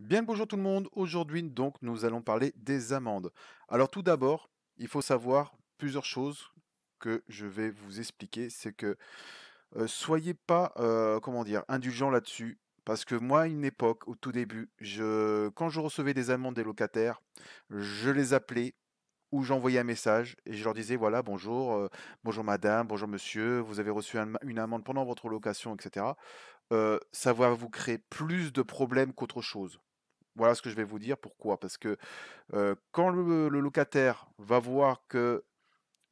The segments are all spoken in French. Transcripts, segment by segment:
Bien le bonjour tout le monde. Aujourd'hui, donc, nous allons parler des amendes. Alors, tout d'abord, il faut savoir plusieurs choses que je vais vous expliquer. C'est que euh, soyez pas, euh, comment dire, indulgent là-dessus. Parce que moi, à une époque, au tout début, quand je recevais des amendes des locataires, je les appelais ou j'envoyais un message et je leur disais voilà, bonjour, euh, bonjour madame, bonjour monsieur, vous avez reçu une amende pendant votre location, etc. ça va vous créer plus de problèmes qu'autre chose. Voilà ce que je vais vous dire. Pourquoi Parce que quand le, locataire va voir que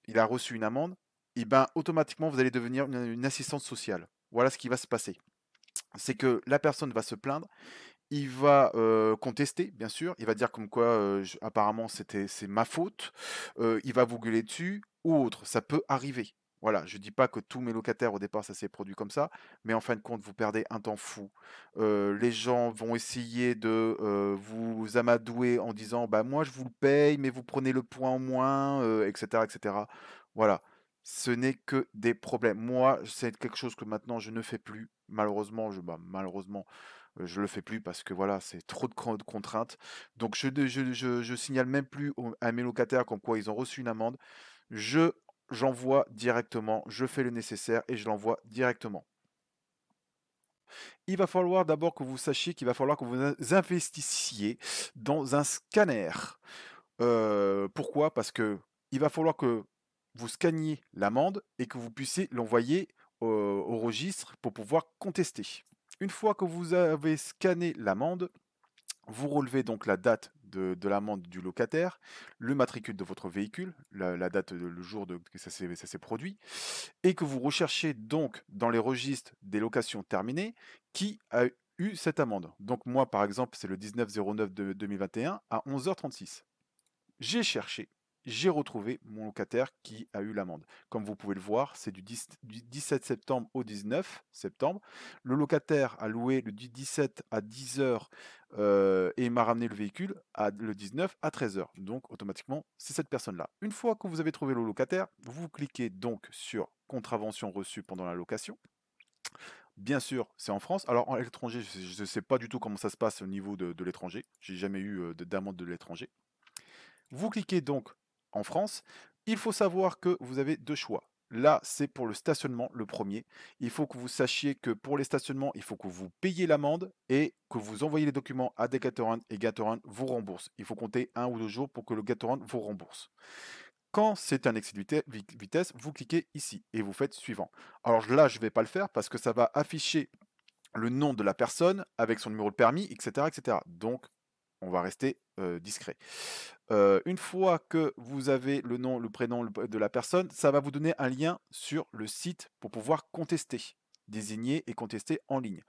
il a reçu une amende, eh ben automatiquement vous allez devenir une, assistante sociale. Voilà ce qui va se passer. C'est que la personne va se plaindre, il va contester, bien sûr. Il va dire comme quoi, apparemment, c'était c'est ma faute. il va vous gueuler dessus ou autre. Ça peut arriver. Voilà, je ne dis pas que tous mes locataires au départ ça s'est produit comme ça, mais en fin de compte vous perdez un temps fou. les gens vont essayer de vous amadouer en disant bah moi je vous le paye, mais vous prenez le point en moins, etc., etc. Voilà, ce n'est que des problèmes. Moi, c'est quelque chose que maintenant je ne fais plus. Malheureusement, je bah, malheureusement je le fais plus parce que voilà, c'est trop de contraintes. Donc je, je, je signale même plus à mes locataires comme quoi ils ont reçu une amende. Je j'envoie directement, je fais le nécessaire et je l'envoie directement. Il va falloir d'abord que vous sachiez qu'il va falloir que vous investissiez dans un scanner. Euh, pourquoi Parce que il va falloir que vous scanniez l'amende et que vous puissiez l'envoyer au, au registre pour pouvoir contester. Une fois que vous avez scanné l'amende, vous relevez donc la date de, l'amende du locataire, le matricule de votre véhicule, la, date, le jour de, que ça s'est produit, et que vous recherchez donc dans les registres des locations terminées qui a eu cette amende. Donc moi, par exemple, c'est le 19 09 de 2021 à 11h36. J'ai cherché j'ai retrouvé mon locataire qui a eu l'amende. Comme vous pouvez le voir, c'est du, 17 septembre au 19 septembre. Le locataire a loué le 17 à 10h euh, et m'a ramené le véhicule à, le 19 à 13h. Donc automatiquement, c'est cette personne-là. Une fois que vous avez trouvé le locataire, vous cliquez donc sur contravention reçue pendant la location. Bien sûr, c'est en France. Alors, en étranger, je ne sais pas du tout comment ça se passe au niveau de, de l'étranger. n'ai jamais eu euh, d'amende de l'étranger. Vous cliquez donc en France, il faut savoir que vous avez deux choix. Là, c'est pour le stationnement, le premier. Il faut que vous sachiez que pour les stationnements, il faut que vous payiez l'amende et que vous envoyez les documents à Decathlon et Gatorade vous rembourse. Il faut compter un ou deux jours pour que le Gatorade vous rembourse. Quand c'est un excès de vitesse, vous cliquez ici et vous faites suivant. Alors là, je ne vais pas le faire parce que ça va afficher le nom de la personne avec son numéro de permis, etc. etc. Donc, on va rester euh, discret. Euh, une fois que vous avez le nom, le prénom de la personne, ça va vous donner un lien sur le site pour pouvoir contester, désigner et contester en ligne.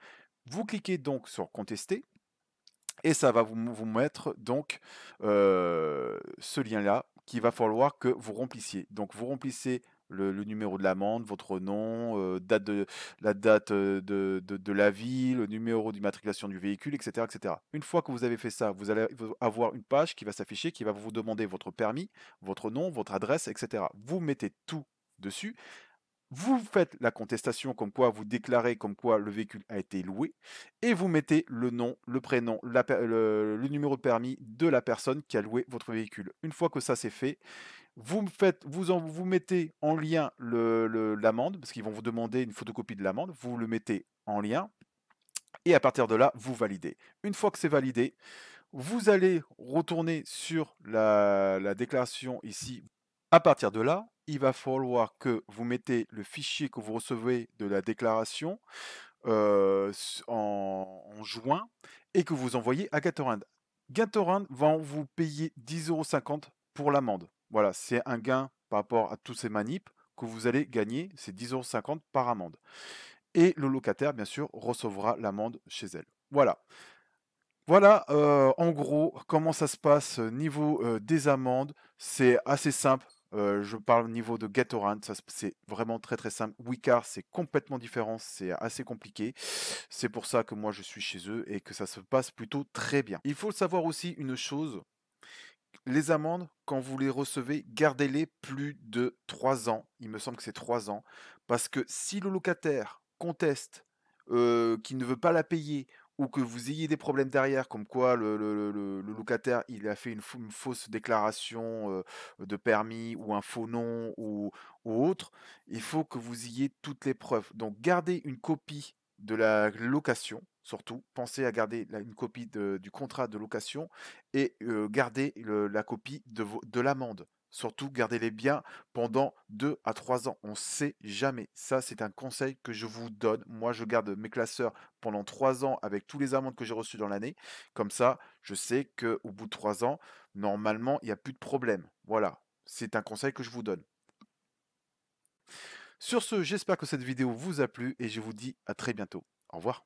Vous cliquez donc sur contester et ça va vous, vous mettre donc euh, ce lien-là qu'il va falloir que vous remplissiez. Donc vous remplissez le, numéro de l'amende, votre nom, la euh, date de, la date euh, de, de, la le numéro d'immatriculation du véhicule, etc., etc. Une fois que vous avez fait ça, vous allez avoir une page qui va s'afficher, qui va vous demander votre permis, votre nom, votre adresse, etc. Vous mettez tout dessus. Vous faites la contestation comme quoi vous déclarez comme quoi le véhicule a été loué et vous mettez le nom, le prénom, le, le numéro de permis de la personne qui a loué votre véhicule. Une fois que ça c'est fait, vous, faites, vous, vous mettez en lien l'amende, parce qu'ils vont vous demander une photocopie de l'amende. Vous le mettez en lien. Et à partir de là, vous validez. Une fois que c'est validé, vous allez retourner sur la, déclaration ici. À partir de là, il va falloir que vous mettez le fichier que vous recevez de la déclaration euh, en, juin et que vous envoyez à Gatorand. Gatorand va vous payer 10,50 euros pour l'amende. Voilà, c'est un gain par rapport à tous ces manips que vous allez gagner, c'est euros par amende. Et le locataire, bien sûr, recevra l'amende chez elle. Voilà. Voilà euh, en gros comment ça se passe euh, niveau euh, des amendes. C'est assez simple. je parle au niveau de GetOrant, c'est vraiment très très simple. Wicar, c'est complètement différent, c'est assez compliqué. C'est pour ça que moi je suis chez eux et que ça se passe plutôt très bien. Il faut savoir aussi une chose, les amendes, quand vous les recevez, gardez-les plus de 3 ans. Il me semble que c'est 3 ans. Parce que si le locataire conteste qu'il ne veut pas la payer ou que vous ayez des problèmes derrière, comme quoi le, locataire il a fait une, fausse déclaration de permis ou un faux nom ou, autre, il faut que vous ayez toutes les preuves. Donc gardez une copie de la location, surtout. Pensez à garder une copie du contrat de location et garder la copie de, de l'amende. Surtout, gardez les biens pendant 2 à 3 ans. On ne sait jamais. Ça, c'est un conseil que je vous donne. Moi, je garde mes classeurs pendant 3 ans avec tous les amendes que j'ai reçues dans l'année. Comme ça, je sais qu'au bout de trois ans, normalement, il n'y a plus de problème. Voilà. C'est un conseil que je vous donne. Sur ce, j'espère que cette vidéo vous a plu et je vous dis à très bientôt. Au revoir.